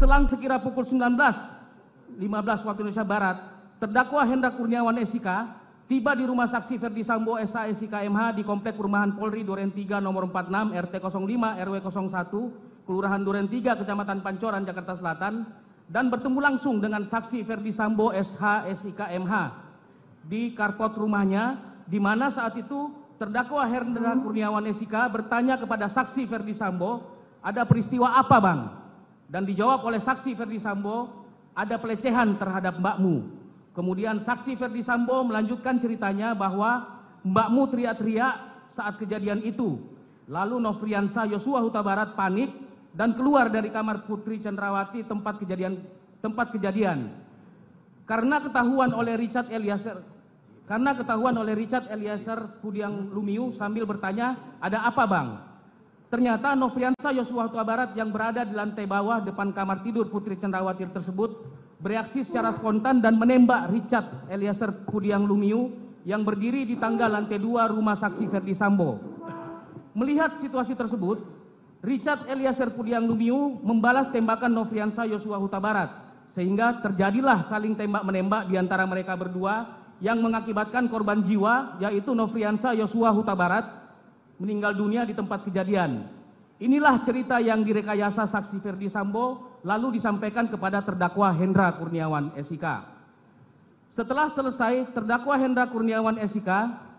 Berselang sekira pukul 19.15 waktu Indonesia Barat, terdakwa Hendra Kurniawan SIK tiba di rumah saksi Ferdi Sambo SA SIK MH di Komplek Perumahan Polri Duren 3 nomor 46 RT 05 RW 01 Kelurahan Duren 3 Kecamatan Pancoran Jakarta Selatan dan bertemu langsung dengan saksi Ferdi Sambo SH SIK MH di karpot rumahnya di mana saat itu terdakwa Hendra Kurniawan SIK bertanya kepada saksi Ferdi Sambo ada peristiwa apa bang dan dijawab oleh saksi Ferdi Sambo ada pelecehan terhadap mbakmu. Kemudian saksi Ferdi Sambo melanjutkan ceritanya bahwa mbakmu teriak-teriak saat kejadian itu. Lalu Nofriansa Yosua Huta Barat panik dan keluar dari kamar Putri Cendrawati tempat kejadian tempat kejadian. Karena ketahuan oleh Richard Eliezer karena ketahuan oleh Richard Eliezer Pudiang Lumiu sambil bertanya, "Ada apa, Bang?" Ternyata Nofriansa Yosua Huta Barat yang berada di lantai bawah depan kamar tidur Putri Cendrawati tersebut bereaksi secara spontan dan menembak Richard Eliezer Pudiang Lumiu yang berdiri di tangga lantai dua rumah saksi Verdi Sambo. Melihat situasi tersebut, Richard Eliezer Pudiang Lumiu membalas tembakan Nofriansa Yosua Huta Barat sehingga terjadilah saling tembak-menembak di antara mereka berdua yang mengakibatkan korban jiwa yaitu Nofriansa Yosua Huta Barat meninggal dunia di tempat kejadian. Inilah cerita yang direkayasa saksi Ferdi Sambo lalu disampaikan kepada terdakwa Hendra Kurniawan SIK. Setelah selesai, terdakwa Hendra Kurniawan SIK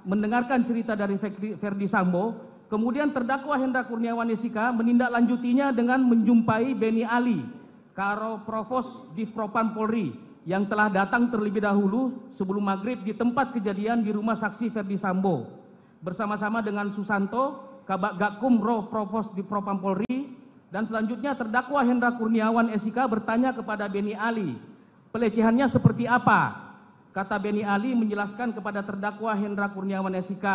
mendengarkan cerita dari Ferdi Sambo, kemudian terdakwa Hendra Kurniawan SIK menindaklanjutinya dengan menjumpai Beni Ali, Karo Provos di Propan Polri yang telah datang terlebih dahulu sebelum maghrib di tempat kejadian di rumah saksi Ferdi Sambo bersama-sama dengan Susanto, Kabak Gakum Roh Propos di Propam Polri, dan selanjutnya terdakwa Hendra Kurniawan SIK bertanya kepada Beni Ali, pelecehannya seperti apa? Kata Beni Ali menjelaskan kepada terdakwa Hendra Kurniawan SIK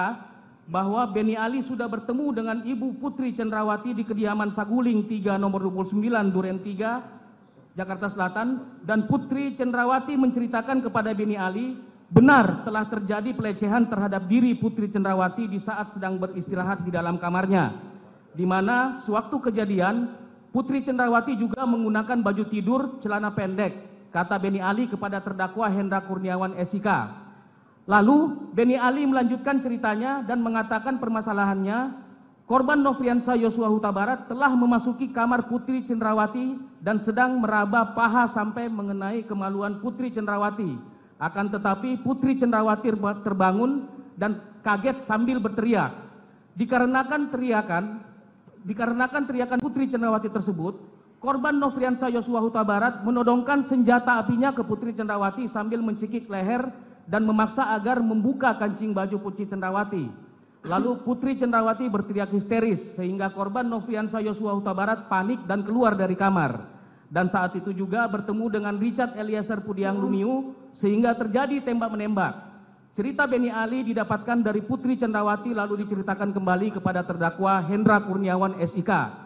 bahwa Beni Ali sudah bertemu dengan Ibu Putri Cendrawati di kediaman Saguling 3 nomor 29 Duren 3 Jakarta Selatan dan Putri Cendrawati menceritakan kepada Beni Ali benar telah terjadi pelecehan terhadap diri Putri Cendrawati di saat sedang beristirahat di dalam kamarnya, di mana sewaktu kejadian Putri Cendrawati juga menggunakan baju tidur celana pendek, kata Beni Ali kepada terdakwa Hendra Kurniawan SIK. Lalu Beni Ali melanjutkan ceritanya dan mengatakan permasalahannya, korban Novriansa Yosua Huta Barat telah memasuki kamar Putri Cendrawati dan sedang meraba paha sampai mengenai kemaluan Putri Cendrawati akan tetapi Putri Cendrawati terbangun dan kaget sambil berteriak. Dikarenakan teriakan dikarenakan teriakan Putri Cendrawati tersebut, korban Nofriansa Yosua Huta Barat menodongkan senjata apinya ke Putri Cendrawati sambil mencekik leher dan memaksa agar membuka kancing baju Putri Cendrawati. Lalu Putri Cendrawati berteriak histeris sehingga korban Nofriansa Yosua Huta Barat panik dan keluar dari kamar. Dan saat itu juga bertemu dengan Richard Eliezer Pudiang Lumiu, sehingga terjadi tembak menembak. Cerita Beni Ali didapatkan dari Putri Cendrawati lalu diceritakan kembali kepada terdakwa Hendra Kurniawan SIK